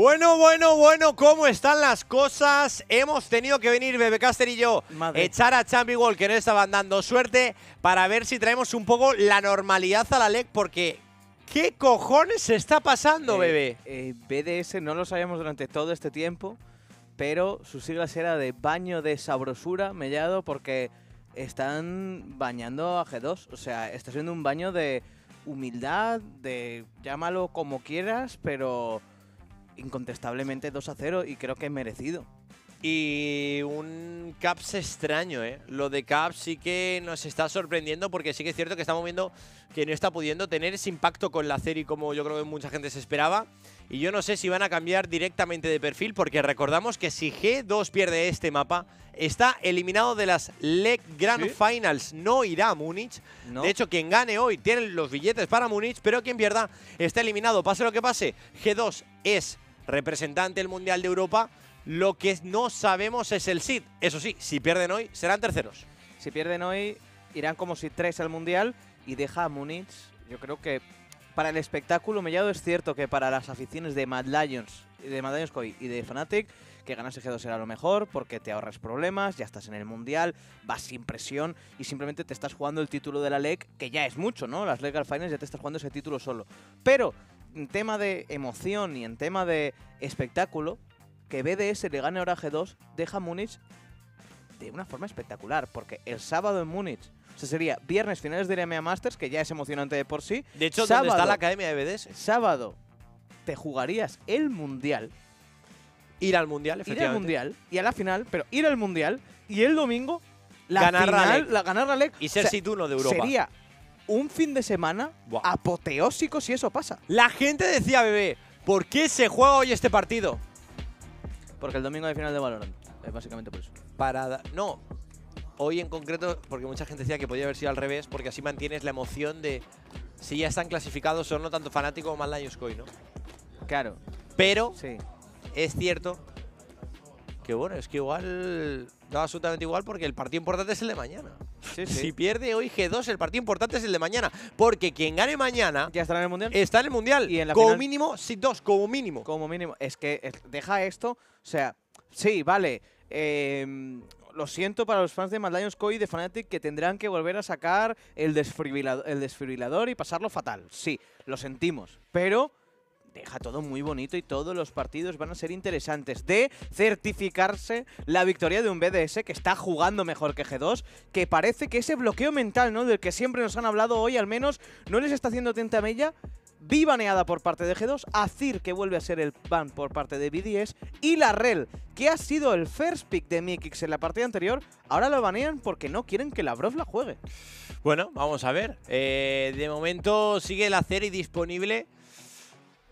Bueno, bueno, bueno, ¿cómo están las cosas? Hemos tenido que venir, Caster y yo, echar a Champi que no ¿eh? estaban dando suerte, para ver si traemos un poco la normalidad a la LEC, porque ¿qué cojones se está pasando, eh, bebé? Eh, BDS no lo sabíamos durante todo este tiempo, pero su sigla era de baño de sabrosura mellado, porque están bañando a G2. O sea, está siendo un baño de humildad, de llámalo como quieras, pero incontestablemente 2 a 0 y creo que es merecido. Y un Caps extraño, ¿eh? Lo de Caps sí que nos está sorprendiendo porque sí que es cierto que estamos viendo que no está pudiendo tener ese impacto con la serie como yo creo que mucha gente se esperaba. Y yo no sé si van a cambiar directamente de perfil porque recordamos que si G2 pierde este mapa, está eliminado de las leg Grand Finals. No irá a Múnich. De hecho, quien gane hoy tiene los billetes para Múnich, pero quien pierda está eliminado. Pase lo que pase, G2 es representante del Mundial de Europa lo que no sabemos es el SID. Eso sí, si pierden hoy, serán terceros. Si pierden hoy, irán como si tres al Mundial y deja a Múnich, yo creo que para el espectáculo Mellado es cierto que para las aficiones de Mad Lions, de Mad Lions Koi y de Fnatic, que ganarse G2 será lo mejor porque te ahorras problemas, ya estás en el Mundial, vas sin presión y simplemente te estás jugando el título de la LEC, que ya es mucho, ¿no? Las Legal Finals ya te estás jugando ese título solo. Pero en tema de emoción y en tema de espectáculo, que BDS le gane ahora a G2 deja Múnich de una forma espectacular, porque el sábado en Múnich, o sería viernes finales de la Masters, que ya es emocionante de por sí. De hecho, sábado, está la Academia de BDS? Sábado te jugarías el Mundial. Ir al Mundial, efectivamente. Ir al Mundial y a la final, pero ir al Mundial y el domingo la ganar final, la ganar Y ser o de Europa. Sería un fin de semana apoteósico si eso pasa. La gente decía, bebé, ¿por qué se juega hoy este partido? Porque el domingo hay final de Valorant. Es básicamente por eso. No. Hoy en concreto, porque mucha gente decía que podía haber sido al revés, porque así mantienes la emoción de si ya están clasificados, son no tanto fanático como Lions Coin, ¿no? Claro. Pero sí. es cierto que, bueno, es que igual da absolutamente igual porque el partido importante es el de mañana. Si pierde hoy G2, el partido importante es el de mañana. Porque quien gane mañana. Ya estará en el mundial. Está en el mundial. Y en la como mínimo, sí, dos, como mínimo. Como mínimo. Es que deja esto. O sea, sí, vale. Em, lo siento para los fans de Mad Lions Koi y de Fanatic, que tendrán que volver a sacar el desfibrilador, el desfibrilador y pasarlo fatal. Sí, lo sentimos. Pero deja todo muy bonito y todos los partidos van a ser interesantes de certificarse la victoria de un BDS que está jugando mejor que G2, que parece que ese bloqueo mental, ¿no? Del que siempre nos han hablado hoy al menos, no les está haciendo tenta mella. Vi por parte de G2, Azir que vuelve a ser el ban por parte de BDS y la Rel que ha sido el first pick de Mikix en la partida anterior, ahora lo banean porque no quieren que la brof la juegue. Bueno, vamos a ver. Eh, de momento sigue la serie disponible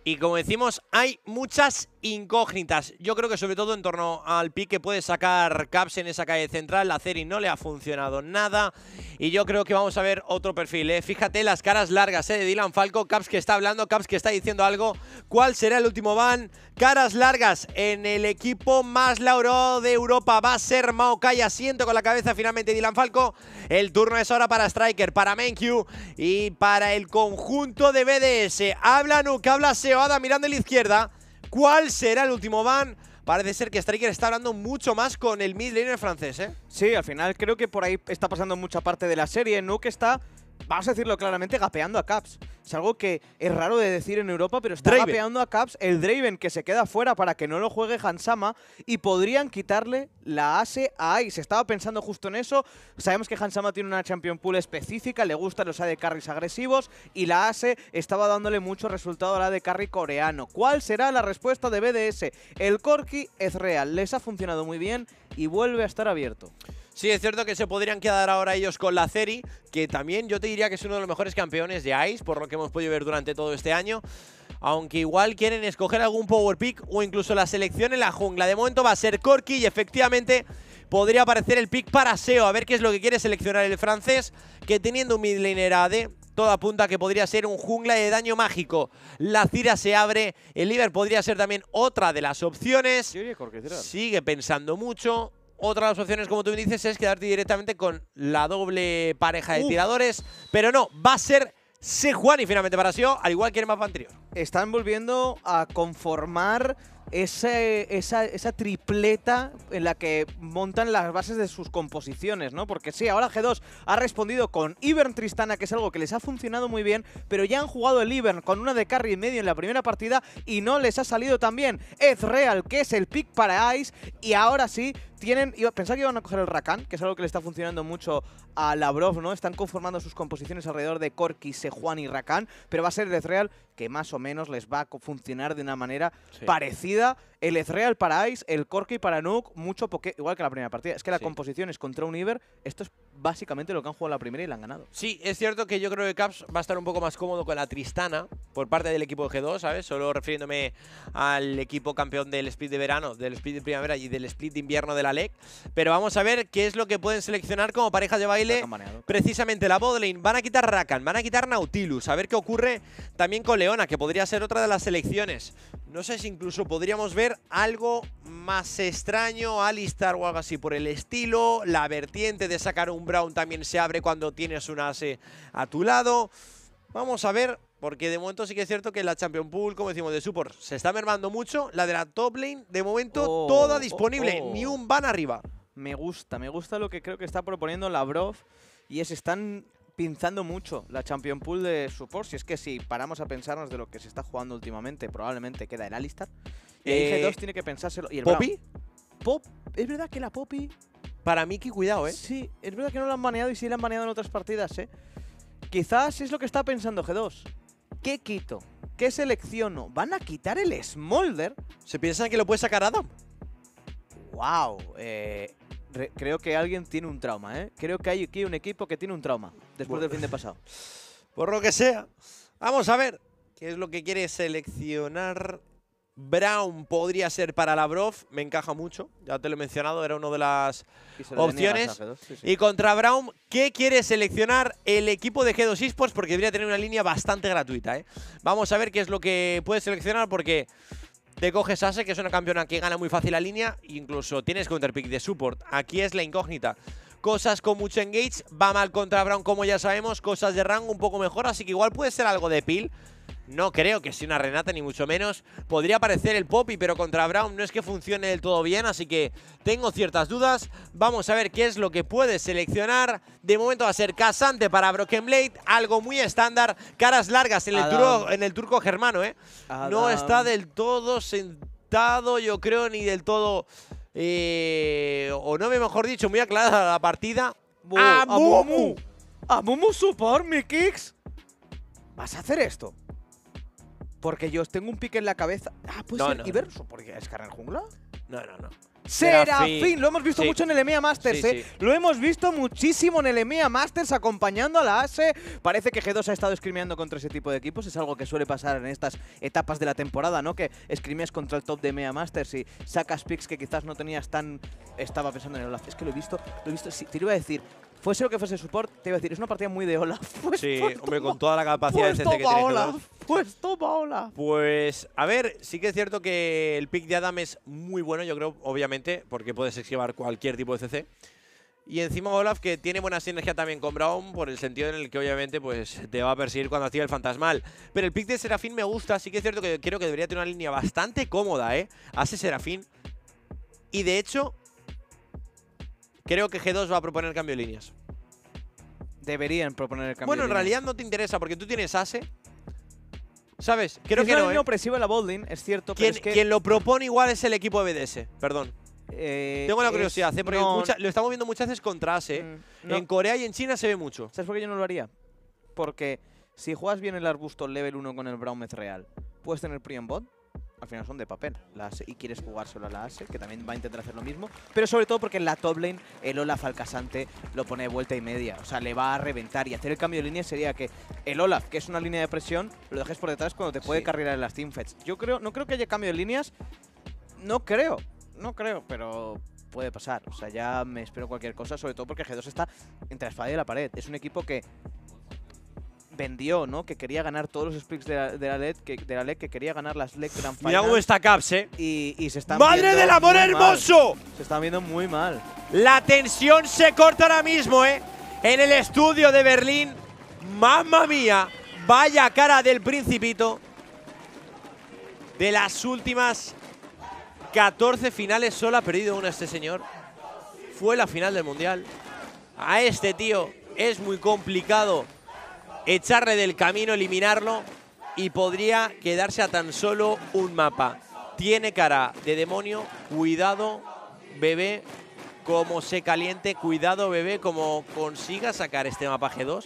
y como decimos, hay muchas incógnitas. Yo creo que sobre todo en torno al pique que puede sacar Caps en esa calle central, la Ceri no le ha funcionado nada y yo creo que vamos a ver otro perfil. ¿eh? Fíjate las caras largas ¿eh? de Dylan Falco, Caps que está hablando, Caps que está diciendo algo. ¿Cuál será el último van? Caras largas en el equipo más lauro de Europa. Va a ser Maokai asiento con la cabeza finalmente Dylan Falco. El turno es ahora para Striker, para Menkyu y para el conjunto de BDS. Habla Nuke, habla Seoada mirando a la izquierda cuál será el último ban. Parece ser que Striker está hablando mucho más con el mid laner francés, ¿eh? Sí, al final creo que por ahí está pasando mucha parte de la serie. que está vamos a decirlo claramente, gapeando a Caps. Es algo que es raro de decir en Europa, pero está gapeando a Caps el Draven que se queda fuera para que no lo juegue Hansama y podrían quitarle la ase a se Estaba pensando justo en eso. Sabemos que Hansama tiene una Champion Pool específica, le gustan los AD Carries agresivos y la ase estaba dándole mucho resultado a la de Carry coreano. ¿Cuál será la respuesta de BDS? El Corki es real, les ha funcionado muy bien y vuelve a estar abierto. Sí, es cierto que se podrían quedar ahora ellos con la Ceri, que también yo te diría que es uno de los mejores campeones de Ice, por lo que hemos podido ver durante todo este año. Aunque igual quieren escoger algún power pick o incluso la selección en la jungla. De momento va a ser Corki y efectivamente podría aparecer el pick para SEO. A ver qué es lo que quiere seleccionar el francés, que teniendo un midlaner AD, toda apunta que podría ser un jungla de daño mágico. La cira se abre, el Iber podría ser también otra de las opciones. Sigue pensando mucho. Otra de las opciones, como tú me dices, es quedarte directamente con la doble pareja de tiradores. Pero no, va a ser Sejuani finalmente para Sio, al igual que el mapa anterior. Están volviendo a conformar ese, esa, tripleta en la que montan las bases de sus composiciones, ¿no? Porque sí, ahora G2 ha respondido con Ivern Tristana, que es algo que les ha funcionado muy bien, pero ya han jugado el Ivern con una de carry y medio en la primera partida y no les ha salido tan bien. Ezreal, que es el pick para Ice, y ahora sí tienen, pensaba que iban a coger el Rakan, que es algo que le está funcionando mucho a Lavrov, ¿no? Están conformando sus composiciones alrededor de Corki, Sejuan y Rakan, pero va a ser Real que más o menos les va a funcionar de una manera parecida el Ezreal para Ice, el Corki para Nuke, mucho porque, igual que la primera partida. Es que la composición es contra un esto es básicamente lo que han jugado la primera y la han ganado. Sí, es cierto que yo creo que Caps va a estar un poco más cómodo con la Tristana por parte del equipo de G2, ¿sabes? Solo refiriéndome al equipo campeón del split de verano, del split de primavera y del split de invierno de la LEC. Pero vamos a ver qué es lo que pueden seleccionar como pareja de baile. Precisamente la botlane. Van a quitar Rakan, van a quitar Nautilus. A ver qué ocurre también con Leona, que podría ser otra de las selecciones. No sé si incluso podríamos ver algo más extraño, Alistar o algo así por el estilo. La vertiente de sacar un Brown también se abre cuando tienes un ase a tu lado. Vamos a ver, porque de momento sí que es cierto que la Champion Pool, como decimos, de support se está mermando mucho. La de la top lane, de momento, oh, toda oh, disponible. Oh. Ni un van arriba. Me gusta, me gusta lo que creo que está proponiendo Lavrov. Y es, están pinzando mucho la Champion Pool de support. Si es que si paramos a pensarnos de lo que se está jugando últimamente, probablemente queda el Alistar. Y G2 eh, tiene que pensárselo. ¿Y el ¿Poppy? Pop, es verdad que la Poppy. Para mí, Miki, cuidado, ¿eh? Sí, es verdad que no la han baneado y sí la han baneado en otras partidas, ¿eh? Quizás es lo que está pensando G2. ¿Qué quito? ¿Qué selecciono? ¿Van a quitar el Smolder? ¿Se piensan que lo puede sacar Adam? ¡Wow! Eh, creo que alguien tiene un trauma, ¿eh? Creo que hay aquí un equipo que tiene un trauma después del fin de pasado. Por lo que sea. Vamos a ver qué es lo que quiere seleccionar Brown podría ser para Lavrov, me encaja mucho, ya te lo he mencionado, era una de las opciones. Y contra Brown, ¿qué quiere seleccionar el equipo de G2 Esports? Porque debería tener una línea bastante gratuita. ¿eh? Vamos a ver qué es lo que puede seleccionar porque te coges Ase, que es una campeona que gana muy fácil la línea. Incluso tienes counterpick de support. Aquí es la incógnita. Cosas con mucho engage. Va mal contra Brown, como ya sabemos. Cosas de rango un poco mejor. Así que igual puede ser algo de peel. No creo que sea una Renata, ni mucho menos. Podría aparecer el Poppy, pero contra Brown no es que funcione del todo bien, así que tengo ciertas dudas. Vamos a ver qué es lo que puede seleccionar. De momento va a ser Casante para Broken Blade, algo muy estándar. Caras largas en el, turco, germano, ¿eh? No está del todo sentado, yo creo, ni del todo... Eh, o no, mejor dicho, muy aclarada la partida. ¡A, ¡A mi Kicks! ¿Vas a hacer esto? Porque yo tengo un pique en la cabeza. Ah, pues. ser no, Iverso? No. ¿Porque jungla? No, no, no. Serafín, lo hemos visto mucho en el EMEA Masters, ¿eh? Lo hemos visto muchísimo en el EMEA Masters acompañando a la ASE. Parece que G2 ha estado escribiendo contra ese tipo de equipos. Es algo que suele pasar en estas etapas de la temporada, ¿no? Que escrimeas contra el top de EMEA Masters y sacas picks que quizás no tenías tan... Estaba pensando en Olaf. Es que lo he visto, lo he visto... te iba a decir. Fuese lo que fuese support, te iba a decir, es una partida muy de Olaf. Pues sí, hombre, con toda la capacidad de que tiene pues toma, hola! Pues, a ver, sí que es cierto que el pick de Adam es muy bueno, yo creo, obviamente, porque puedes esquivar cualquier tipo de CC. Y encima Olaf, que tiene buena sinergia también con Brown, por el sentido en el que obviamente pues, te va a perseguir cuando activa el fantasmal. Pero el pick de Serafín me gusta, sí que es cierto que creo que debería tener una línea bastante cómoda, ¿eh? Hace Serafín. Y de hecho, creo que G2 va a proponer cambio de líneas. Deberían proponer el cambio Bueno, en realidad no te interesa, porque tú tienes Ase, ¿Sabes? Creo que no. Es ¿eh? opresivo la Bolding, es cierto. Quien, que quien lo propone igual es el equipo de BDS, perdón. Eh, Tengo la curiosidad, ¿eh? porque lo estamos viendo muchas veces contra Ase. ¿eh? Mm, en Corea y en China se ve mucho. ¿Sabes por qué yo no lo haría? Porque si juegas bien el arbusto level 1 con el Braumez real, puedes tener pre bot al final son de papel. La e, y quieres jugar solo a la Ase, que también va a intentar hacer lo mismo. Pero sobre todo porque en la top lane el Olaf al lo pone de vuelta y media. O sea, le va a reventar. Y hacer el cambio de líneas sería que el Olaf, que es una línea de presión, lo dejes por detrás cuando te puede carrilar en las teamfights. Yo creo, no creo que haya cambio de líneas. No creo. No creo, pero puede pasar. O sea, ya me espero cualquier cosa, sobre todo porque G2 está entre la espada y la pared. Es un equipo que vendió, ¿no? Que quería ganar todos los splits de la, LED, que, de la que quería ganar las LED Grand Final. Y cómo esta Caps, ¿eh? Y, y se están ¡Madre del amor hermoso! Se están viendo muy mal. La tensión se corta ahora mismo, ¿eh? En el estudio de Berlín. ¡Mamma mía! Vaya cara del principito. De las últimas 14 finales solo ha perdido una este señor. Fue la final del Mundial. A este tío es muy complicado echarle del camino, eliminarlo y podría quedarse a tan solo un mapa. Tiene cara de demonio, cuidado bebé como se caliente, cuidado bebé como consiga sacar este mapa G2.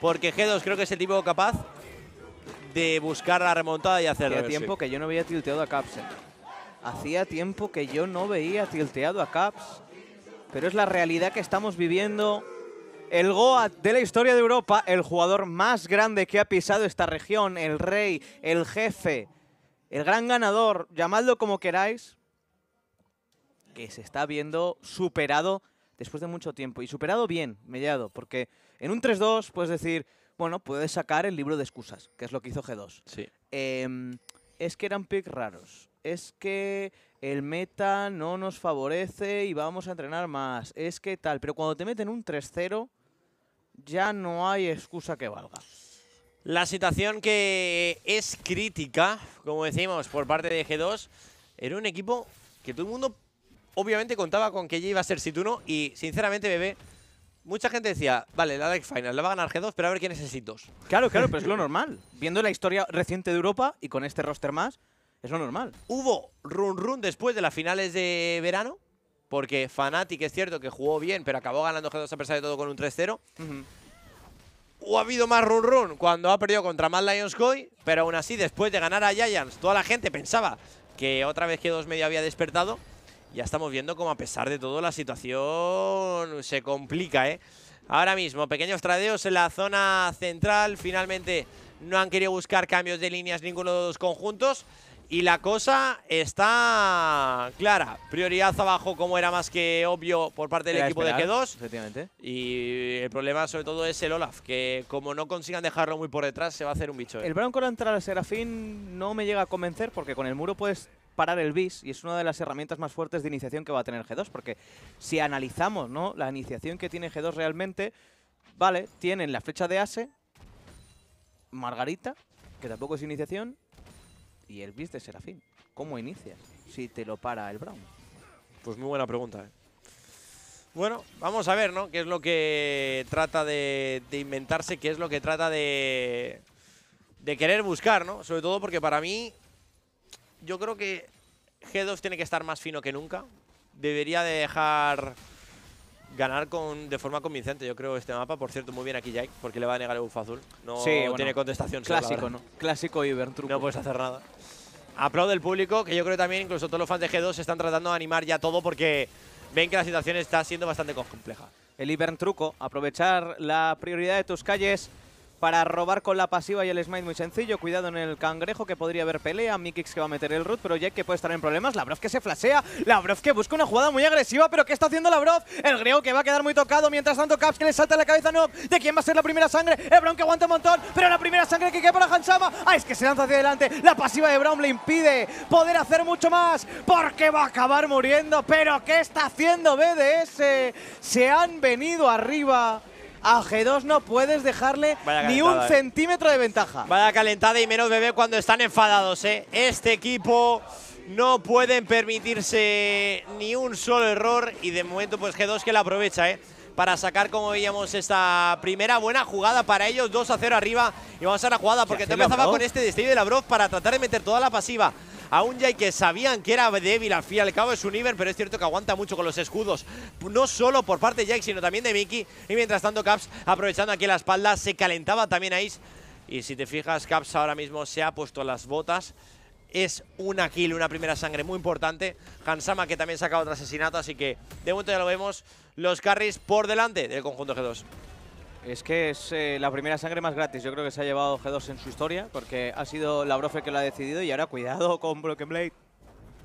Porque G2 creo que es el tipo capaz de buscar la remontada y hacerlo. Hacía tiempo que yo no veía tilteado a Caps. Eh. Hacía tiempo que yo no veía tilteado a Caps. Pero es la realidad que estamos viviendo el Goat de la historia de Europa, el jugador más grande que ha pisado esta región, el rey, el jefe, el gran ganador, llamadlo como queráis, que se está viendo superado después de mucho tiempo. Y superado bien, mediado, porque en un 3-2 puedes decir, bueno, puedes sacar el libro de excusas, que es lo que hizo G2. Sí. Em, es que eran picks raros. Es que el meta no nos favorece y vamos a entrenar más. Es que tal. Pero cuando te meten un 3-0, ya no hay excusa que valga. La situación que es crítica, como decimos, por parte de G2, era un equipo que todo el mundo obviamente contaba con que ya iba a ser Situno y sinceramente, bebé, mucha gente decía, vale, la Like Final la va a ganar G2, pero a ver quién es Sit 2. Claro, claro, pero es lo normal. Viendo la historia reciente de Europa y con este roster más, es lo normal. Hubo run run después de las finales de verano, porque Fnatic es cierto que jugó bien, pero acabó ganando G2 a pesar de todo con un 3-0. O ha habido más run run cuando ha perdido contra Mad Lions Koi, pero aún así, después de ganar a Giants, toda la gente pensaba que otra vez G2 medio había despertado. Ya estamos viendo como a pesar de todo la situación se complica, ¿eh? Ahora mismo, pequeños tradeos en la zona central. Finalmente no han querido buscar cambios de líneas ninguno de los conjuntos. Y la cosa está clara. Prioridad abajo, como era más que obvio por parte del equipo de G2. Y el problema, sobre todo, es el Olaf, que como no consigan dejarlo muy por detrás, se va a hacer un bicho. ¿eh? El bronco con al Serafín no me llega a convencer porque con el muro puedes parar el bis y es una de las herramientas más fuertes de iniciación que va a tener G2 porque si analizamos ¿no? la iniciación que tiene G2 realmente, vale, tienen la flecha de Ase, Margarita, que tampoco es iniciación, y el bis de Serafín? ¿Cómo inicias si te lo para el Brown? Pues muy buena pregunta. Eh. Bueno, vamos a ver, ¿no? ¿Qué es lo que trata de, inventarse? ¿Qué es lo que trata de, de querer buscar, ¿no? Sobre todo porque para mí, yo creo que G2 tiene que estar más fino que nunca. Debería de dejar ganar con, de forma convincente, yo creo, este mapa. Por cierto, muy bien aquí Jake, porque le va a negar el buff azul. No tiene contestación. Clásico, ¿no? Clásico Ivern truco. No puedes hacer nada. Aplaude el público, que yo creo también incluso todos los fans de G2 se están tratando de animar ya todo porque ven que la situación está siendo bastante compleja. El Ibern Truco, aprovechar la prioridad de tus calles para robar con la pasiva y el smite muy sencillo. Cuidado en el cangrejo que podría haber pelea. Mikix que va a meter el root, pero Jack que puede estar en problemas. Lavrov que se flashea. Lavrov que busca una jugada muy agresiva, pero ¿qué está haciendo la Lavrov? El griego que va a quedar muy tocado. Mientras tanto, Caps que le salta la cabeza no. ¿De quién va a ser la primera sangre? el Brown que aguanta un montón, pero la primera sangre que queda para Hansama. Ah, es que se lanza hacia adelante. La pasiva de Brown le impide poder hacer mucho más porque va a acabar muriendo. Pero ¿qué está haciendo BDS? Se han venido arriba a G2 no puedes dejarle ni un eh. centímetro de ventaja. Vaya calentada y menos bebé cuando están enfadados, ¿eh? Este equipo no pueden permitirse ni un solo error y de momento pues G2 que la aprovecha, ¿eh? Para sacar, como veíamos, esta primera buena jugada para ellos, 2 a 0 arriba. Y vamos a la jugada porque empezaba con este destello de Lavrov para tratar de meter toda la pasiva a un Jai que sabían que era débil al fin y al cabo es un Iber, pero es cierto que aguanta mucho con los escudos, no solo por parte de Jake, sino también de Mickey. Y mientras tanto, Caps, aprovechando aquí la espalda, se calentaba también a Ace. Y si te fijas, Caps ahora mismo se ha puesto las botas. Es un kill, una primera sangre muy importante. Hansama que también saca otro asesinato, así que de momento ya lo vemos. Los carries por delante del conjunto G2. Es que es eh, la primera sangre más gratis, yo creo que se ha llevado G2 en su historia, porque ha sido la brofe que lo ha decidido y ahora cuidado con Broken Blade,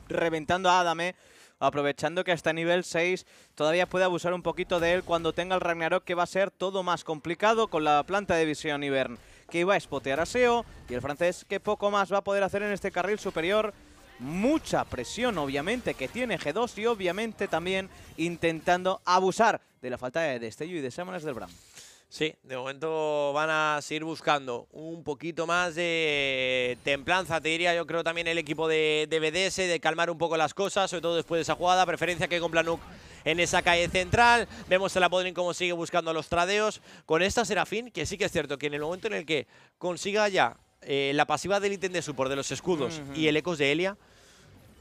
reventando a Adame, aprovechando que hasta nivel 6 todavía puede abusar un poquito de él cuando tenga el Ragnarok, que va a ser todo más complicado con la planta de visión Ivern, que iba a espotear a Seo, y el francés que poco más va a poder hacer en este carril superior, mucha presión obviamente que tiene G2 y obviamente también intentando abusar de la falta de destello y de semanas del Bram. Sí, de momento van a seguir buscando un poquito más de templanza, te diría yo creo también el equipo de, BDS, de calmar un poco las cosas, sobre todo después de esa jugada, preferencia que con Planuk en esa calle central. Vemos a la Podrin como sigue buscando los tradeos. Con esta Serafín, que sí que es cierto que en el momento en el que consiga ya eh, la pasiva del ítem de support de los escudos y el ecos de Elia,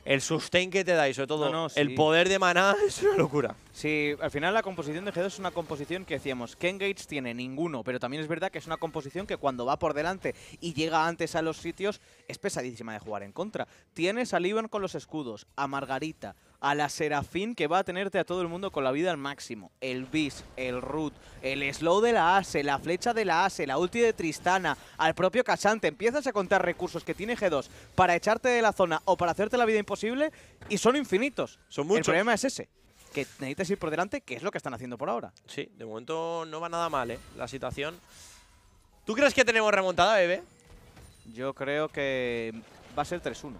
el sustain que te dais, y sobre todo el poder de maná es una locura. Sí, al final la composición de G2 es una composición que decíamos, Ken Gates tiene? Ninguno, pero también es verdad que es una composición que cuando va por delante y llega antes a los sitios es pesadísima de jugar en contra. Tienes a Liban con los escudos, a Margarita, a la Serafín que va a tenerte a todo el mundo con la vida al máximo. El bis, el root, el slow de la ASE, la flecha de la ASE, la ulti de Tristana, al propio Casante. Empiezas a contar recursos que tiene G2 para echarte de la zona o para hacerte la vida imposible y son infinitos. Son muchos. El problema es ese. Que necesitas ir por delante, que es lo que están haciendo por ahora. Sí, de momento no va nada mal, ¿eh? La situación. ¿Tú crees que tenemos remontada, bebé? Yo creo que va a ser 3-1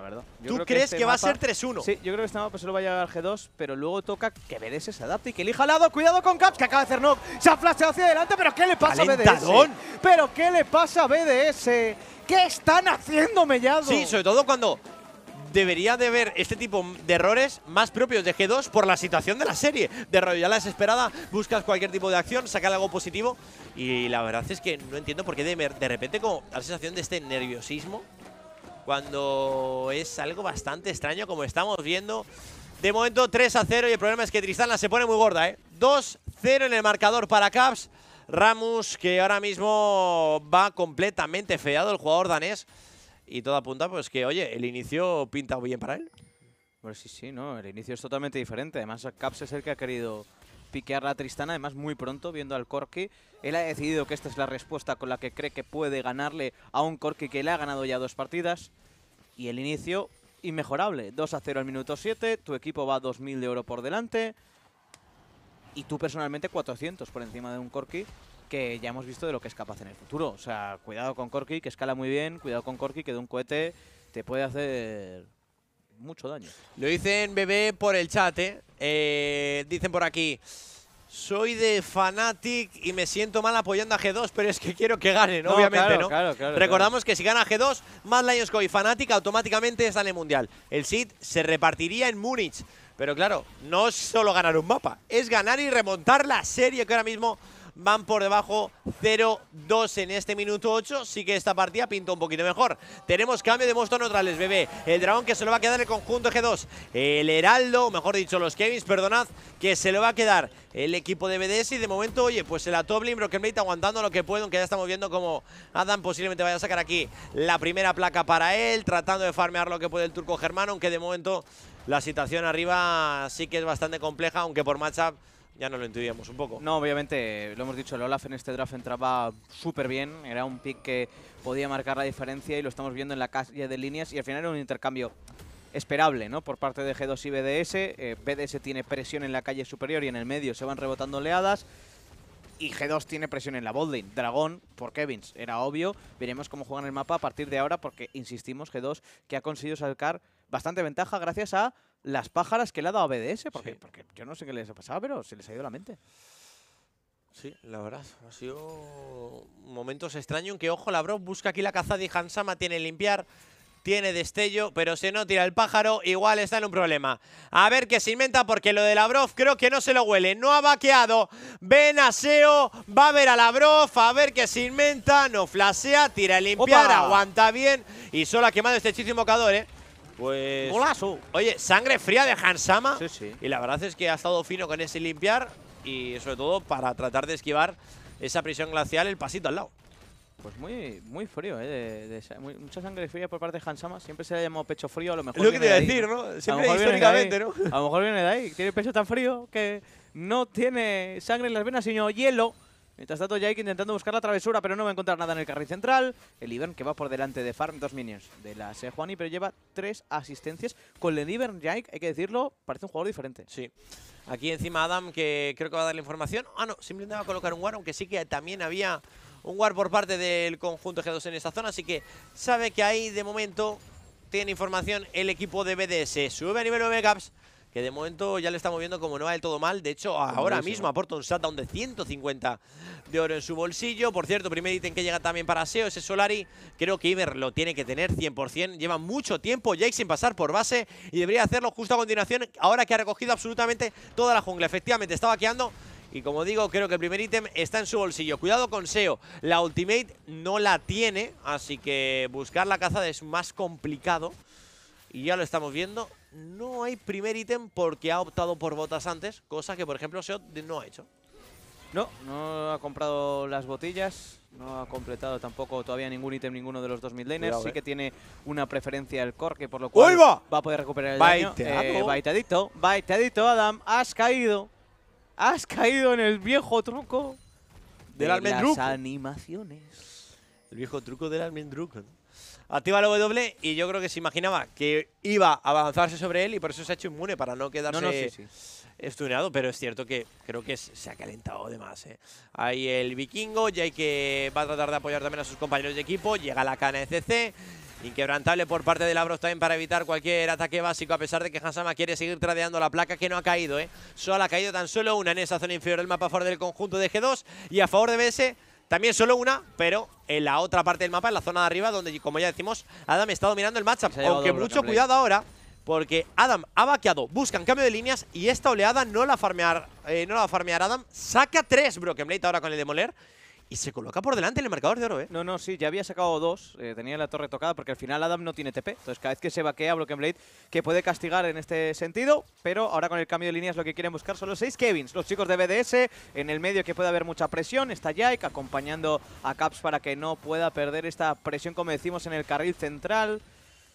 verdad. ¿Tú crees este que, va a ser 3-1? Sí, yo creo que este mapa solo va a llegar al G2, pero luego toca que BDS se adapte y que elija lado. Cuidado con Caps, que acaba de hacer knock. Se ha flasheado hacia adelante, pero ¿qué le pasa a BDS? ¿Pero qué le pasa a BDS? ¿Qué están haciendo, Mellado? Sí, sobre todo cuando debería de ver este tipo de errores más propios de G2 por la situación de la serie. De rollo ya la desesperada, buscas cualquier tipo de acción, sacar algo positivo. Y la verdad es que no entiendo por qué de, de repente como la sensación de este nerviosismo cuando es algo bastante extraño como estamos viendo. De momento 3 a 0 y el problema es que Tristana se pone muy gorda, ¿eh? 2-0 en el marcador para Caps. Ramos que ahora mismo va completamente feado el jugador danés y todo apunta pues que, oye, el inicio pinta muy bien para él. Pues sí, sí, no, el inicio es totalmente diferente. Además, Caps es el que ha querido piquear a Tristana, además muy pronto, viendo al Corki. Él ha decidido que esta es la respuesta con la que cree que puede ganarle a un Corki que le ha ganado ya dos partidas. Y el inicio inmejorable. 2 a 0 al minuto 7, tu equipo va 2.000 de oro por delante y tú personalmente 400 por encima de un Corki que ya hemos visto de lo que es capaz en el futuro. O sea, cuidado con Corki, que escala muy bien, cuidado con Corki, que de un cohete te puede hacer mucho daño. Lo dicen bebé por el chat, eh, eh dicen por aquí soy de Fnatic y me siento mal apoyando a G2, pero es que quiero que ganen, obviamente, ¿no? Recordamos que si gana G2, más Lions y Fnatic automáticamente sale Mundial. El seed se repartiría en Múnich. Pero claro, no es solo ganar un mapa, es ganar y remontar la serie que ahora mismo van por debajo 0-2 en este minuto 8. Sí que esta partida pinta un poquito mejor. Tenemos cambio de monstruos neutrales, bebé. El dragón que se lo va a quedar el conjunto G2. El heraldo, mejor dicho, los Kevins, perdonad, que se lo va a quedar el equipo de BDS. Y de momento, oye, pues el Atoblin, Blade, aguantando lo que puede, aunque ya estamos viendo como Adam posiblemente vaya a sacar aquí la primera placa para él, tratando de farmear lo que puede el turco germano, aunque de momento la situación arriba sí que es bastante compleja, aunque por matchup ya no lo intuíamos un poco. No, obviamente, lo hemos dicho, el Olaf en este draft entraba súper bien, era un pick que podía marcar la diferencia y lo estamos viendo en la calle de líneas y al final era un intercambio esperable ¿no? por parte de G2 y BDS. Eh, BDS tiene presión en la calle superior y en el medio se van rebotando oleadas y G2 tiene presión en la botlane. Dragón por Kevins, era obvio. Veremos cómo juegan el mapa a partir de ahora porque, insistimos, G2 que ha conseguido sacar bastante ventaja gracias a las pájaras que le ha dado a BDS. Porque, yo no sé qué les ha pasado, pero se les ha ido la mente. Sí, la verdad, ha sido momentos extraños en que, ojo, la Bro busca aquí la caza de Hansama, tiene limpiar tiene destello, pero si no tira el pájaro, igual está en un problema. A ver qué se inventa, porque lo de Lavrov creo que no se lo huele. No ha vaqueado. Seo, va a ver a Lavrov, a ver qué se inventa. No flasea, tira el limpiar, aguanta bien. Y solo ha quemado este hechizo invocador, ¿eh? Pues... Oye, sangre fría de Hansama. Sí, sí. Y la verdad es que ha estado fino con ese limpiar y sobre todo para tratar de esquivar esa prisión glacial el pasito al lado. Pues muy, muy frío, ¿eh? mucha sangre fría por parte de Hansama. Siempre se le ha llamado pecho frío, a lo mejor. Lo que te decir, ¿no? Siempre históricamente, ¿no? A lo mejor viene de ahí. Tiene el pecho tan frío que no tiene sangre en las venas, sino hielo. Mientras tanto, Jake intentando buscar la travesura, pero no va a encontrar nada en el carril central. El Ivern que va por delante de Farm, dos minions de la Sejuani, pero lleva tres asistencias. Con el Ivern, Jake, hay que decirlo, parece un jugador diferente. Sí. Aquí encima Adam, que creo que va a dar la información. Ah, no, simplemente va a colocar un War, aunque sí que también había un guard por parte del conjunto G2 en esta zona, así que sabe que ahí de momento tiene información el equipo de BDS. Sube a nivel 9 caps, que de momento ya le está moviendo como no va del todo mal. De hecho, ahora mismo aporta un shutdown de 150 de oro en su bolsillo. Por cierto, primer ítem que llega también para SEO, ese Solari. Creo que Iber lo tiene que tener 100%. Lleva mucho tiempo Jake sin pasar por base y debería hacerlo justo a continuación, ahora que ha recogido absolutamente toda la jungla. Efectivamente, estaba quedando y como digo, creo que el primer ítem está en su bolsillo. Cuidado con SEO. La ultimate no la tiene, así que buscar la caza es más complicado. Y ya lo estamos viendo. No hay primer ítem porque ha optado por botas antes, cosa que, por ejemplo, SEO no ha hecho. No, no ha comprado las botillas, no ha completado tampoco todavía ningún ítem ninguno de los dos midlaners. sí eh. que tiene una preferencia el core, por lo cual va! va a poder recuperar el daño. Eh, baitadito, baitadito, Adam, has caído. Has caído en el viejo truco del de las animaciones. El viejo truco del almendruco. Activa el W y yo creo que se imaginaba que iba a avanzarse sobre él y por eso se ha hecho inmune, para no quedarse estuneado. Pero es cierto que creo que se ha calentado de más. Hay ¿eh? el vikingo, ya hay que va a tratar de apoyar también a sus compañeros de equipo. Llega la cana Inquebrantable por parte de Labros también para evitar cualquier ataque básico, a pesar de que Hansama quiere seguir tradeando la placa que no ha caído. ¿eh? Solo ha caído tan solo una en esa zona inferior del mapa a favor del conjunto de G2 y a favor de BS también solo una, pero en la otra parte del mapa, en la zona de arriba, donde como ya decimos, Adam está dominando el matchup. Aunque mucho cuidado ahora, porque Adam ha vaqueado, buscan cambio de líneas y esta oleada no la, farmear, eh, no la va a farmear Adam. Saca tres Broken Blade ahora con el Demoler. Y se coloca por delante el marcador de oro, ¿eh? No, no, sí, ya había sacado dos. Eh, tenía la torre tocada porque al final Adam no tiene TP. Entonces cada vez que se vaquea Broken Blade, que puede castigar en este sentido. Pero ahora con el cambio de líneas lo que quieren buscar son los seis Kevins. Los chicos de BDS, en el medio que puede haber mucha presión. Está Jake acompañando a Caps para que no pueda perder esta presión, como decimos, en el carril central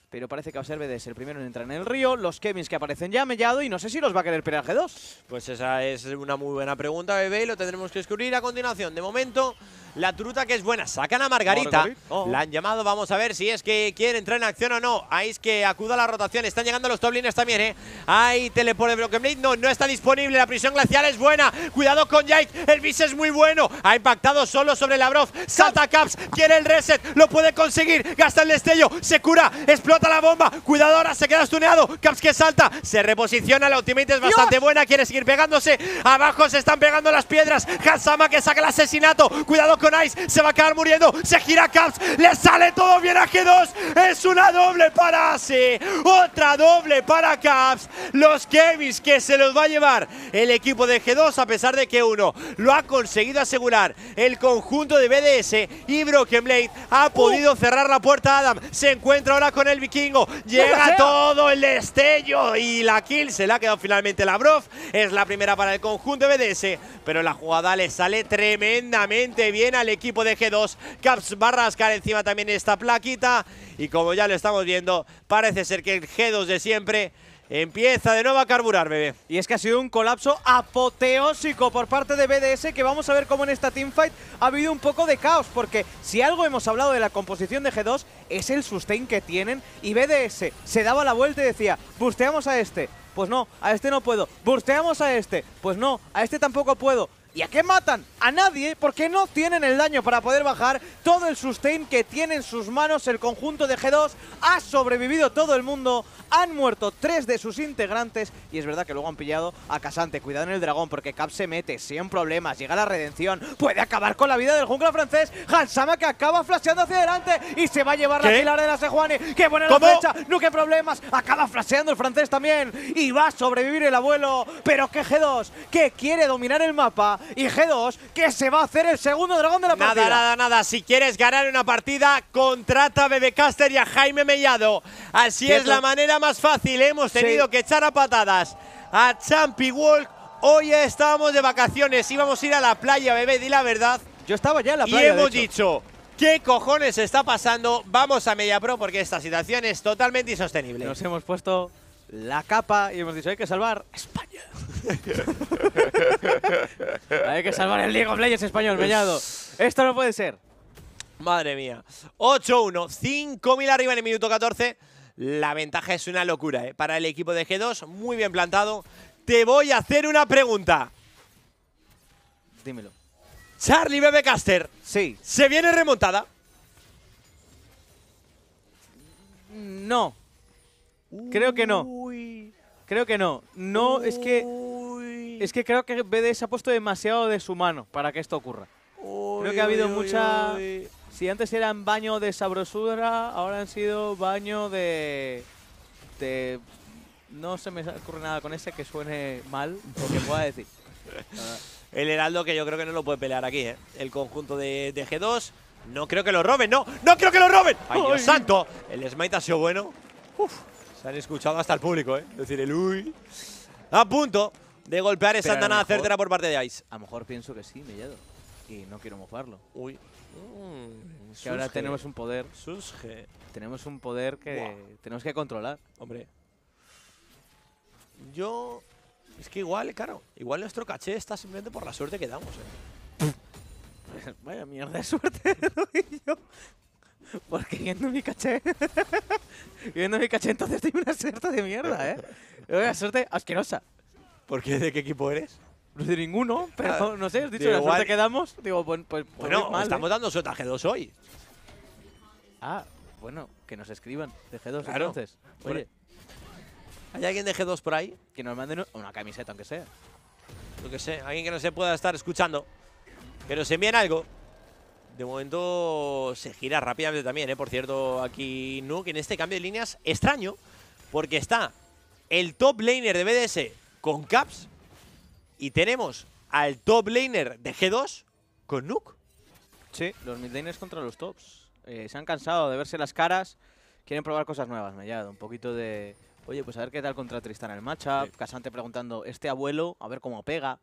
pero parece que observe a ser el primero en entrar en el río. Los Kevins que aparecen ya mellado y no sé si los va a querer pelear G2. Pues esa es una muy buena pregunta, bebé, y lo tendremos que descubrir a continuación. De momento, la truta que es buena. Sacan a Margarita. La han llamado. Vamos a ver si es que quiere entrar en acción o no. Ahí es que acuda la rotación. Están llegando los Toblines también, ¿eh? Ahí telepone Blade. No, no está disponible. La prisión glacial es buena. Cuidado con Jake. El bis es muy bueno. Ha impactado solo sobre Lavrov. Salta Caps. Quiere el reset. Lo puede conseguir. Gasta el destello. Se cura. Explota la bomba. Cuidado ahora, se queda stuneado. Caps que salta, se reposiciona. La ultimate es bastante buena, quiere seguir pegándose. Abajo se están pegando las piedras. Hansama que saca el asesinato. Cuidado con Ice, se va a acabar muriendo. Se gira Caps, le sale todo bien a G2. Es una doble para Ace Otra doble para Caps. Los Kevins que se los va a llevar el equipo de G2 a pesar de que uno lo ha conseguido asegurar el conjunto de BDS y Broken Blade ha uh. podido cerrar la puerta Adam. Se encuentra ahora con el Kingo Llega todo el destello y la kill se la ha quedado finalmente la BROF. Es la primera para el conjunto de BDS, pero la jugada le sale tremendamente bien al equipo de G2. Caps va a rascar encima también esta plaquita y como ya lo estamos viendo, parece ser que el G2 de siempre Empieza de nuevo a carburar, bebé. Y es que ha sido un colapso apoteósico por parte de BDS, que vamos a ver cómo en esta teamfight ha habido un poco de caos, porque si algo hemos hablado de la composición de G2, es el sustain que tienen, y BDS se daba la vuelta y decía, busteamos a este, pues no, a este no puedo, busteamos a este, pues no, a este tampoco puedo, ¿Y a qué matan? A nadie, porque no tienen el daño para poder bajar todo el sustain que tiene en sus manos el conjunto de G2. Ha sobrevivido todo el mundo, han muerto tres de sus integrantes y es verdad que luego han pillado a Casante. Cuidado en el dragón, porque Cap se mete sin problemas, llega la redención, puede acabar con la vida del jungla francés. Hansama que acaba flasheando hacia adelante y se va a llevar la pilar de la Sejuani. ¡Qué buena ¿Cómo? la ¡No, problemas! Acaba flasheando el francés también y va a sobrevivir el abuelo. Pero que G2, que quiere dominar el mapa, y G2 que se va a hacer el segundo dragón de la partida. Nada, nada, nada. Si quieres ganar una partida, contrata a Bebecaster y a Jaime Mellado. Así es la manera más fácil. Hemos tenido que echar a patadas a Champi Walk. Hoy estábamos de vacaciones, íbamos a ir a la playa, bebé, di la verdad. Yo estaba ya en la playa. Y hemos dicho, ¿Qué cojones está pasando? Vamos a Media Pro porque esta situación es totalmente insostenible. Nos hemos puesto la capa y hemos dicho, hay que salvar España. hay que salvar el League of Legends español, meñado. Esto no puede ser. Madre mía. 8-1, 5.000 arriba en el minuto 14. La ventaja es una locura, ¿eh? Para el equipo de G2, muy bien plantado. Te voy a hacer una pregunta. Dímelo. Charlie Bebe Caster. Sí. ¿Se viene remontada? No. Creo que no. Creo que no. No, es que. Es que creo que BDS ha puesto demasiado de su mano para que esto ocurra. Creo que ha habido mucha. Si antes eran baño de sabrosura, ahora han sido baño de. No se me ocurre nada con ese que suene mal o que pueda decir. El Heraldo que yo creo que no lo puede pelear aquí, ¿eh? El conjunto de, G2. No creo que lo roben, no. ¡No creo que lo roben! ¡Ay, Dios santo! El smite ha sido bueno. Uf. Se han escuchado hasta el público, ¿eh? Es decir, el uy. A punto de golpear esa andana certera por parte de Ice. A lo mejor pienso que sí, me Y no quiero mojarlo. Uy. Mm, que ahora tenemos un poder. Susge. Tenemos un poder que tenemos que controlar. Hombre. Yo. Es que igual, claro. Igual nuestro caché está simplemente por la suerte que damos, ¿eh? Vaya mierda de suerte, yo. Porque viendo mi caché. viendo mi caché, entonces tengo una suerte de mierda, ¿eh? Una suerte asquerosa. ¿Por qué? ¿De qué equipo eres? No De ninguno, pero ah, no sé, has dicho la suerte que damos. Digo, pues. pues, pues Bueno, estamos ¿eh? dando a G2 hoy. Ah, bueno, que nos escriban de G2 entonces. Oye, ¿Hay alguien de G2 por ahí? que nos manden una camiseta, aunque sea. lo que sé, alguien que no se pueda estar escuchando. Que nos envíen algo. De momento se gira rápidamente también, ¿eh? por cierto, aquí Nuke en este cambio de líneas extraño, porque está el top laner de BDS con Caps y tenemos al top laner de G2 con Nuke. Sí, los midlaners contra los tops. Eh, se han cansado de verse las caras, quieren probar cosas nuevas, me ha un poquito de... Oye, pues a ver qué tal contra Tristan el matchup. Casante preguntando, este abuelo, a ver cómo pega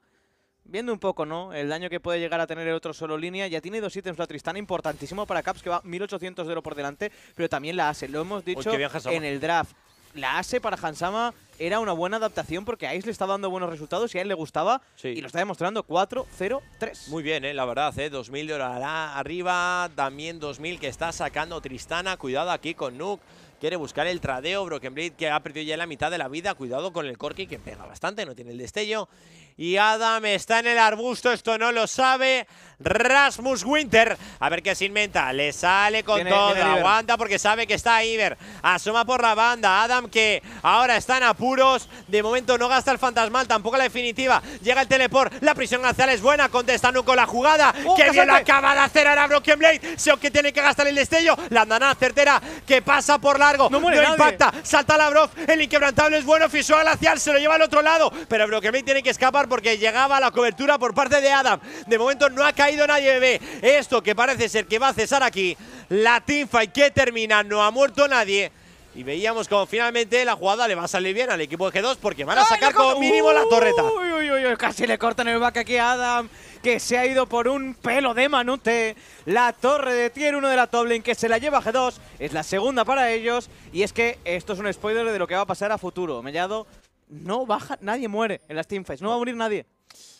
viendo un poco, ¿no? El daño que puede llegar a tener el otro solo línea. Ya tiene dos ítems la Tristana, importantísimo para Caps, que va 1800 de oro por delante, pero también la hace. Lo hemos dicho en el draft. La ASE para Hansama era una buena adaptación porque a le está dando buenos resultados y a él le gustaba y lo está demostrando 4-0-3. Muy bien, ¿eh? la verdad, ¿eh? 2000 de oro arriba, también 2000 que está sacando Tristana. Cuidado aquí con Nuke quiere buscar el tradeo. Broken Blade que ha perdido ya la mitad de la vida. Cuidado con el Corki que pega bastante, no tiene el destello y Adam está en el arbusto, esto no lo sabe Rasmus Winter. A ver qué se inventa, le sale con todo, aguanta porque sabe que está Iber. Asoma por la banda, Adam que ahora están apuros, de momento no gasta el fantasmal, tampoco la definitiva. Llega el teleport, la prisión glacial es buena, contesta con la jugada. Uh, que bien lo acaba de hacer ahora Broken Blade, Seo que tiene que gastar el destello, la andanada certera que pasa por largo, no, impacta, salta la Brof, el inquebrantable es bueno, Fisual glacial, se lo lleva al otro lado, pero Broken Blade tiene que escapar porque llegaba la cobertura por parte de Adam. De momento no ha caído nadie, bebé. Esto que parece ser que va a cesar aquí. La y que termina, no ha muerto nadie. Y veíamos como finalmente la jugada le va a salir bien al equipo de G2 porque van a sacar como mínimo la torreta. Uy, uy, uy, casi le cortan el back aquí a Adam, que se ha ido por un pelo de Manute. La torre de tier 1 de la Toblin que se la lleva G2, es la segunda para ellos. Y es que esto es un spoiler de lo que va a pasar a futuro. Mellado no baja, nadie muere en las teamfights, no va a morir nadie.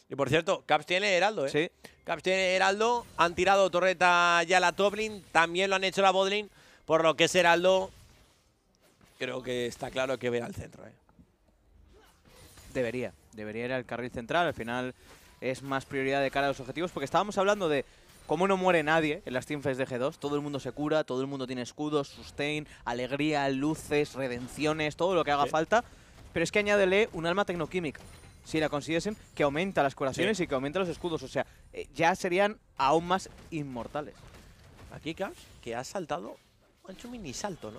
Y por cierto, Caps tiene Heraldo, ¿eh? Sí. Caps tiene Heraldo, han tirado torreta ya la toblin también lo han hecho la Bodlin, por lo que es Heraldo, creo que está claro que ve al centro, ¿eh? Debería, debería ir al carril central, al final es más prioridad de cara a los objetivos, porque estábamos hablando de cómo no muere nadie en las teamfights de G2, todo el mundo se cura, todo el mundo tiene escudos, sustain, alegría, luces, redenciones, todo lo que haga falta pero es que añádele un alma tecnoquímica, si la consiguiesen, que aumenta las curaciones y que aumenta los escudos. O sea, eh, ya serían aún más inmortales. Aquí que ha saltado, ha hecho un mini salto, ¿no?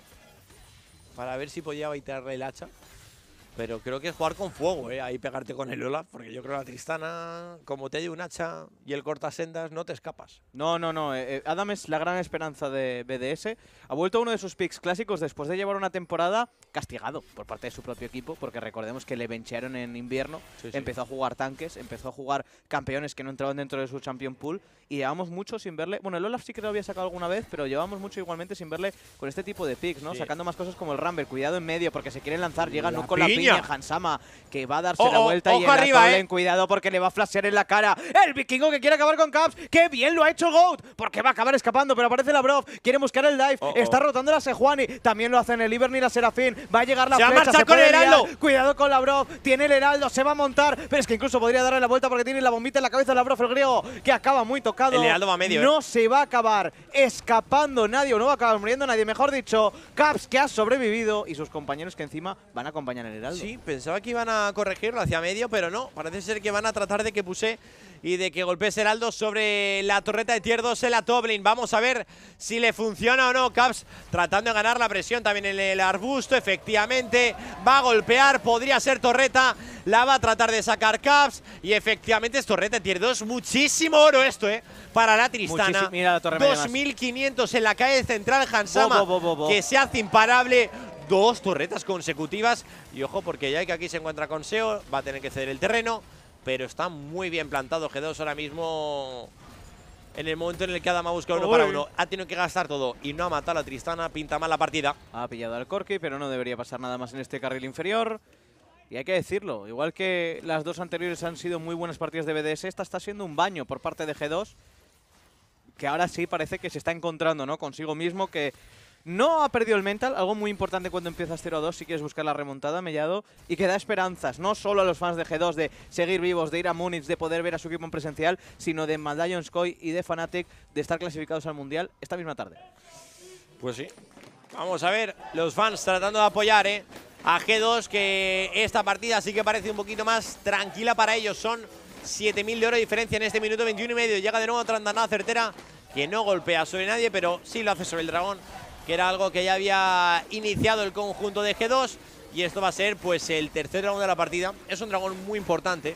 Para ver si podía baitarle el hacha. Pero creo que es jugar con fuego, eh, Ahí pegarte con el Olaf, porque yo creo que la Tristana, como te dio un hacha y el sendas no te escapas. No, no, no. Eh, eh, Adam es la gran esperanza de BDS. Ha vuelto a uno de sus picks clásicos después de llevar una temporada castigado por parte de su propio equipo, porque recordemos que le benchearon en invierno, empezó a jugar tanques, empezó a jugar campeones que no entraban dentro de su Champion Pool, y llevamos mucho sin verle... Bueno, el Olaf sí que lo había sacado alguna vez, pero llevamos mucho igualmente sin verle con este tipo de picks, ¿no? Sacando más cosas como el Rumble, cuidado en medio, porque se quieren lanzar, llega no con la línea Hansama, que va a darse oh, la oh, vuelta y ojo arriba, eh. cuidado porque le va a flashear en la cara. El vikingo que quiere acabar con Caps, ¡qué bien lo ha hecho Goat! Porque va a acabar escapando, pero aparece la Brov, quiere buscar el dive, oh, está rotando la Sejuani, también lo hacen el Ivern y la Serafín, va a llegar la se flecha, se con heraldo. Cuidado con la tiene el heraldo, se va a montar, pero es que incluso podría darle la vuelta porque tiene la bombita en la cabeza de la Brof el griego, que acaba muy tocado. El heraldo va medio. No eh. se va a acabar escapando nadie, no va a acabar muriendo nadie, mejor dicho, Caps que ha sobrevivido y sus compañeros que encima van a acompañar el heraldo. Sí, pensaba que iban a corregirlo hacia medio, pero no. Parece ser que van a tratar de que puse y de que golpee Heraldo sobre la torreta de tier 2 en la Toblin. Vamos a ver si le funciona o no. Caps tratando de ganar la presión también en el arbusto. Efectivamente, va a golpear. Podría ser torreta. La va a tratar de sacar Caps. Y efectivamente es torreta de tier 2. Muchísimo oro esto, ¿eh? Para la Tristana. 2.500 en la calle central Hansama. que se hace imparable dos torretas consecutivas. Y ojo, porque ya que aquí se encuentra con SEO, va a tener que ceder el terreno. Pero está muy bien plantado G2 ahora mismo. En el momento en el que Adam ha buscado uno para uno, ha tenido que gastar todo y no ha matado a Tristana, pinta mal la partida. Ha pillado al Corki, pero no debería pasar nada más en este carril inferior. Y hay que decirlo, igual que las dos anteriores han sido muy buenas partidas de BDS, esta está siendo un baño por parte de G2, que ahora sí parece que se está encontrando ¿no? consigo mismo, que no ha perdido el mental, algo muy importante cuando empiezas 0-2 si quieres buscar la remontada, Mellado, y que da esperanzas, no solo a los fans de G2 de seguir vivos, de ir a Múnich, de poder ver a su equipo en presencial, sino de Skoy y de Fnatic de estar clasificados al Mundial esta misma tarde. Pues sí. Vamos a ver, los fans tratando de apoyar eh, a G2, que esta partida sí que parece un poquito más tranquila para ellos. Son 7.000 de oro de diferencia en este minuto 21 y medio. Llega de nuevo andanada certera, que no golpea sobre nadie, pero sí lo hace sobre el dragón que era algo que ya había iniciado el conjunto de G2. Y esto va a ser pues el tercer dragón de la partida. Es un dragón muy importante.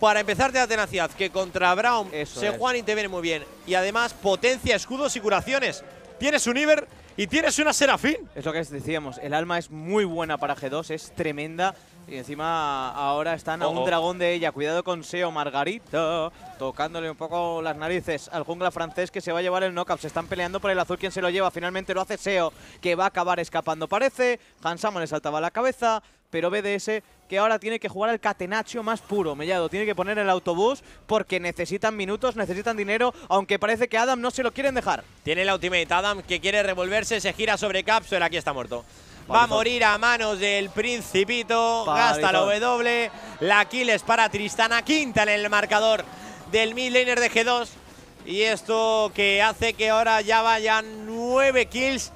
Para empezar de la tenacidad, que contra Brown se es. y te viene muy bien. Y además potencia escudos y curaciones. Tienes un Iber y tienes una Serafín. Es lo que decíamos, el alma es muy buena para G2, es tremenda. Y encima ahora están a un dragón de ella. Cuidado con Seo Margarito, tocándole un poco las narices al jungla francés que se va a llevar el knockout. Se están peleando por el azul quien se lo lleva. Finalmente lo hace Seo, que va a acabar escapando, parece. Hansamo le saltaba la cabeza, pero BDS que ahora tiene que jugar al catenaccio más puro, Mellado. Tiene que poner el autobús porque necesitan minutos, necesitan dinero, aunque parece que Adam no se lo quieren dejar. Tiene la ultimate, Adam que quiere revolverse, se gira sobre Capsule, aquí está muerto. Va a morir a manos del Principito. Gasta la W. La kill es para Tristana. Quinta en el marcador del midlaner de G2. Y esto que hace que ahora ya vayan nueve kills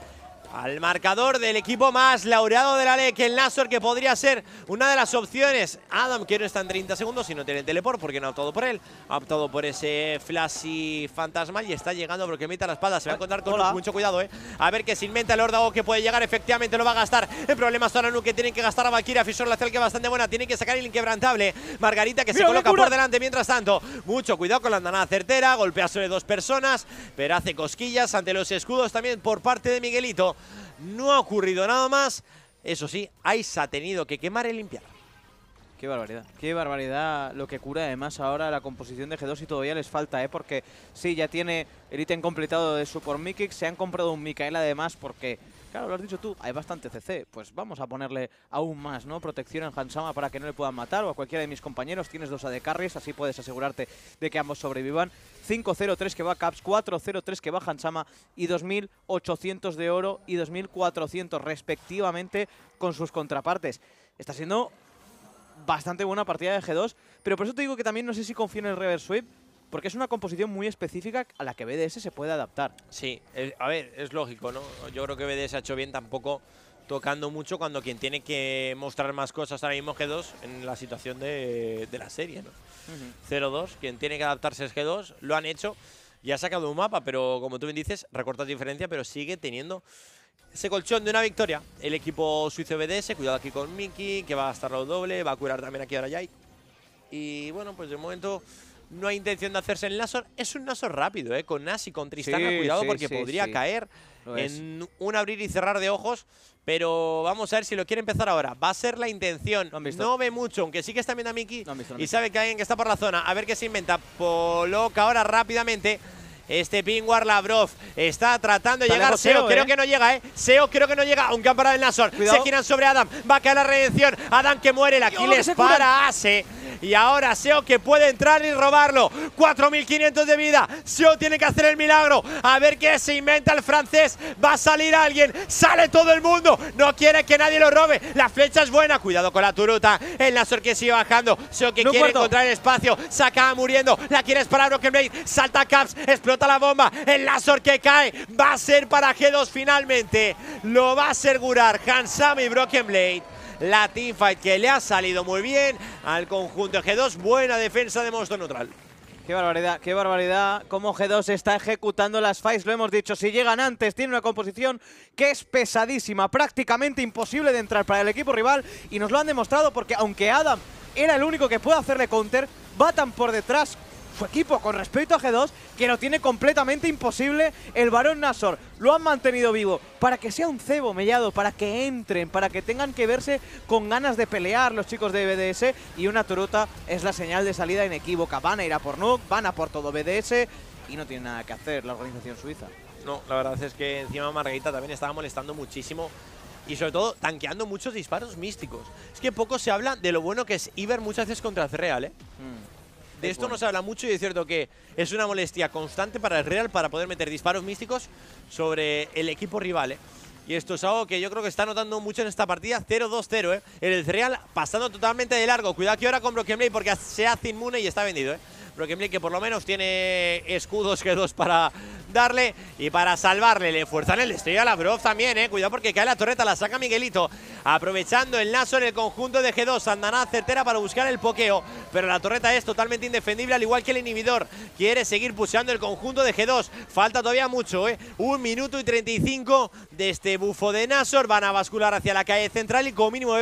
al marcador del equipo más laureado de la que el Nasor, que podría ser una de las opciones. Adam, que no está en 30 segundos, no tiene el teleport, porque no ha optado por él. Ha optado por ese flashy fantasmal y está llegando porque meta la espada. Se va a contar con mucho cuidado, ¿eh? A ver que se inventa el Ordago que puede llegar. Efectivamente lo va a gastar. El problema es Zoranu, que tienen que gastar a Valkyria. Fisor la que bastante buena. Tiene que sacar el inquebrantable. Margarita, que se coloca por delante mientras tanto. Mucho cuidado con la andanada certera. Golpea sobre dos personas, pero hace cosquillas ante los escudos también por parte de Miguelito. No ha ocurrido nada más. Eso sí, Ice ha tenido que quemar y limpiar. Qué barbaridad, qué barbaridad lo que cura además ahora la composición de G2 y todavía les falta, ¿eh? porque sí, ya tiene el ítem completado de Super Mikic, se han comprado un Mikael además porque Claro, lo has dicho tú, hay bastante CC, pues vamos a ponerle aún más, ¿no? Protección en Hansama para que no le puedan matar o a cualquiera de mis compañeros. Tienes dos AD carries, así puedes asegurarte de que ambos sobrevivan. 5-0-3 que va Caps, 4-0-3 que va Hansama y 2.800 de oro y 2.400 respectivamente con sus contrapartes. Está siendo bastante buena partida de G2, pero por eso te digo que también no sé si confío en el reverse sweep, porque es una composición muy específica a la que BDS se puede adaptar. Sí, a ver, es lógico, ¿no? Yo creo que BDS ha hecho bien tampoco tocando mucho cuando quien tiene que mostrar más cosas ahora mismo G2 en la situación de, de la serie, ¿no? 0-2, quien tiene que adaptarse es G2, lo han hecho y ha sacado un mapa, pero como tú bien dices, recorta diferencia, pero sigue teniendo ese colchón de una victoria. El equipo suizo BDS, cuidado aquí con Miki, que va a estar lo doble, va a curar también aquí ahora Jai. Y bueno, pues de momento no hay intención de hacerse el Nasor. Es un Nasor rápido, ¿eh? Con Nas con Tristana, cuidado, porque podría caer en un abrir y cerrar de ojos. Pero vamos a ver si lo quiere empezar ahora. Va a ser la intención. No, ve mucho, aunque sí que está viendo a Miki. y sabe que hay alguien que está por la zona. A ver qué se inventa. Coloca ahora rápidamente este Pingwar Lavrov está tratando de llegar. Seo, creo ¿eh? que no llega, ¿eh? Seo creo que no llega, aunque han parado el Nasor. Se giran sobre Adam. Va a caer la redención. Adam que muere. El Aquiles para hace y ahora Seo que puede entrar y robarlo. 4.500 de vida. Seo tiene que hacer el milagro. A ver qué se inventa el francés. Va a salir alguien. Sale todo el mundo. No quiere que nadie lo robe. La flecha es buena. Cuidado con la turuta. El Nasor que sigue bajando. Seo que quiere encontrar el espacio. Se acaba muriendo. La quiere para Broken Blade. Salta Caps. Explota la bomba. El Nasor que cae. Va a ser para G2 finalmente. Lo va a asegurar y Broken Blade la teamfight que le ha salido muy bien al conjunto G2. Buena defensa de Monstruo Neutral. Qué barbaridad, qué barbaridad. Cómo G2 está ejecutando las fights, lo hemos dicho. Si llegan antes, tiene una composición que es pesadísima, prácticamente imposible de entrar para el equipo rival. Y nos lo han demostrado porque aunque Adam era el único que puede hacerle counter, Batan por detrás su equipo con respecto a G2, que lo tiene completamente imposible el varón Nasor. Lo han mantenido vivo para que sea un cebo mellado, para que entren, para que tengan que verse con ganas de pelear los chicos de BDS. Y una turuta es la señal de salida inequívoca. Van a ir a por Nuke, van a por todo BDS y no tiene nada que hacer la organización suiza. No, la verdad es que encima Margarita también estaba molestando muchísimo y sobre todo tanqueando muchos disparos místicos. Es que poco se habla de lo bueno que es Iber muchas veces contra Real, ¿eh? Mm de esto no se habla mucho y es cierto que es una molestia constante para el Real para poder meter disparos místicos sobre el equipo rival. ¿eh? Y esto es algo que yo creo que está notando mucho en esta partida. 0-2-0, ¿eh? El Real pasando totalmente de largo. Cuidado que ahora con Broken Blade porque se hace inmune y está vendido, ¿eh? pero que por lo menos tiene escudos G2 para darle y para salvarle. Le fuerzan el destello a la Brov también, eh. Cuidado porque cae la torreta, la saca Miguelito. Aprovechando el lazo en el conjunto de G2. andaná certera para buscar el pokeo. Pero la torreta es totalmente indefendible, al igual que el inhibidor. Quiere seguir puseando el conjunto de G2. Falta todavía mucho, eh. Un minuto y 35 de este bufo de Nasor. Van a bascular hacia la calle central y como mínimo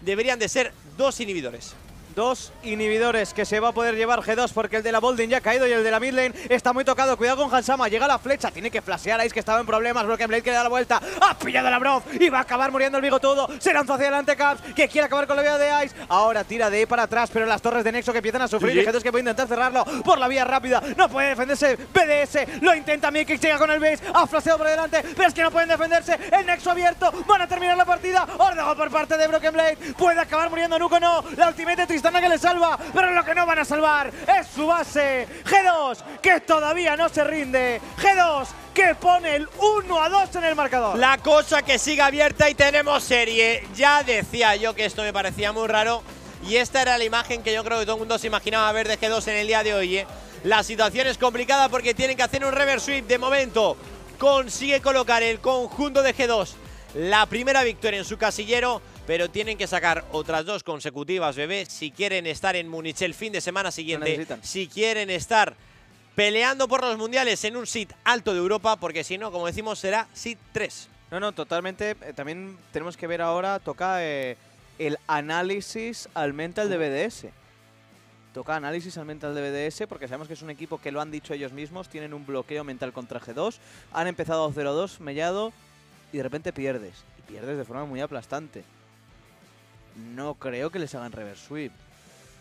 deberían de ser dos inhibidores dos inhibidores que se va a poder llevar G2 porque el de la Bolding ya ha caído y el de la Midlane está muy tocado. Cuidado con Hansama, llega la flecha, tiene que flashear. Ice que estaba en problemas, Broken Blade que le da la vuelta. Ha pillado a la Brof y va a acabar muriendo el todo. Se lanzó hacia adelante Caps que quiere acabar con la vida de Ice. Ahora tira de e para atrás, pero las torres de Nexo que empiezan a sufrir. Y G2 que puede intentar cerrarlo por la vía rápida. No puede defenderse BDS, lo intenta que llega con el base, ha flasheado por delante, pero es que no pueden defenderse. El Nexo abierto, van a terminar la partida. Órdago por parte de Broken Blade, puede acabar muriendo Nuko, no. La ultimate que le salva, pero lo que no van a salvar es su base. G2, que todavía no se rinde. G2, que pone el 1 a 2 en el marcador. La cosa que sigue abierta y tenemos serie. Ya decía yo que esto me parecía muy raro. Y esta era la imagen que yo creo que todo el mundo se imaginaba ver de G2 en el día de hoy. ¿eh? La situación es complicada porque tienen que hacer un reverse sweep. De momento consigue colocar el conjunto de G2 la primera victoria en su casillero pero tienen que sacar otras dos consecutivas, bebé, si quieren estar en Múnich el fin de semana siguiente, si quieren estar peleando por los mundiales en un sit alto de Europa, porque si no, como decimos, será sit 3. No, no, totalmente. Eh, también tenemos que ver ahora, toca eh, el análisis al mental de BDS. Toca análisis al mental de BDS porque sabemos que es un equipo que lo han dicho ellos mismos, tienen un bloqueo mental contra G2, han empezado 0-2, mellado, y de repente pierdes. Y pierdes de forma muy aplastante no creo que les hagan reverse sweep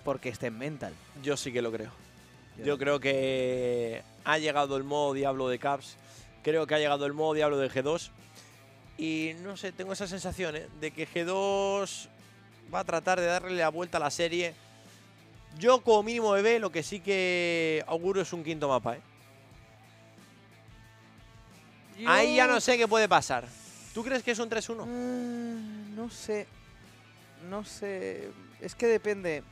porque estén mental. Yo sí que lo creo. Yo, creo que ha llegado el modo Diablo de Caps, creo que ha llegado el modo Diablo de G2 y no sé, tengo esa sensación ¿eh? de que G2 va a tratar de darle la vuelta a la serie. Yo como mínimo bebé lo que sí que auguro es un quinto mapa. ¿eh? Ahí ya no sé qué puede pasar. ¿Tú crees que es un 3-1? Mm, no sé no sé, es que depende.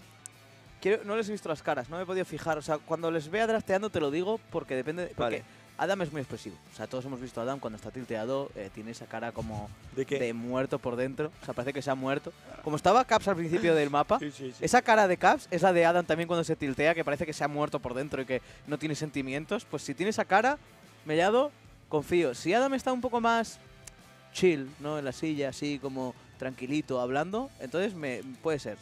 Quiero, no les he visto las caras, no me he podido fijar. O sea, cuando les vea drafteando te lo digo porque depende. vale. Adam es muy expresivo. O sea, todos hemos visto a Adam cuando está tilteado, eh, tiene esa cara como ¿De, muerto por dentro. O sea, parece que se ha muerto. Como estaba Caps al principio del mapa, esa cara de Caps es la de Adam también cuando se tiltea, que parece que se ha muerto por dentro y que no tiene sentimientos. Pues si tiene esa cara, me Mellado, confío. Si Adam está un poco más chill, ¿no? En la silla, así como tranquilito, hablando. Entonces me puede ser.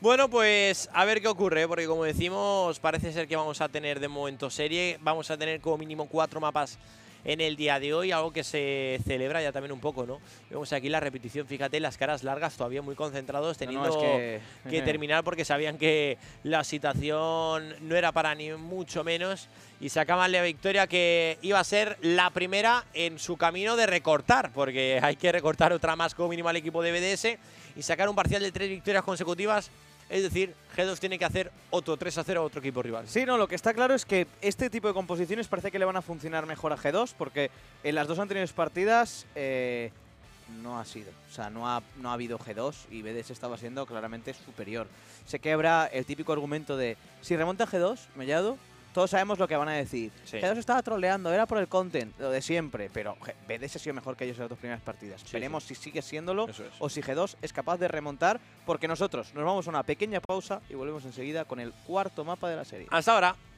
Bueno, pues a ver qué ocurre, porque como decimos, parece ser que vamos a tener de momento serie, vamos a tener como mínimo cuatro mapas en el día de hoy, algo que se celebra ya también un poco, ¿no? Vemos aquí la repetición, fíjate, las caras largas todavía muy concentrados, teniendo que... terminar porque sabían que la situación no era para ni mucho menos y sacaban la victoria que iba a ser la primera en su camino de recortar, porque hay que recortar otra más como mínimo al equipo de BDS y sacar un parcial de tres victorias consecutivas es decir, G2 tiene que hacer otro 3 a 0 a otro equipo rival. Sí, no, lo que está claro es que este tipo de composiciones parece que le van a funcionar mejor a G2 porque en las dos anteriores partidas eh, no ha sido. O sea, no ha, no ha habido G2 y BDS estaba siendo claramente superior. Se quebra el típico argumento de si remonta G2, Mellado, todos sabemos lo que van a decir. G2 estaba troleando, era por el content, lo de siempre, pero BDS ha sido mejor que ellos en las dos primeras partidas. Veremos si sigue siéndolo o si G2 es capaz de remontar, porque nosotros nos vamos a una pequeña pausa y volvemos enseguida con el cuarto mapa de la serie. Hasta ahora.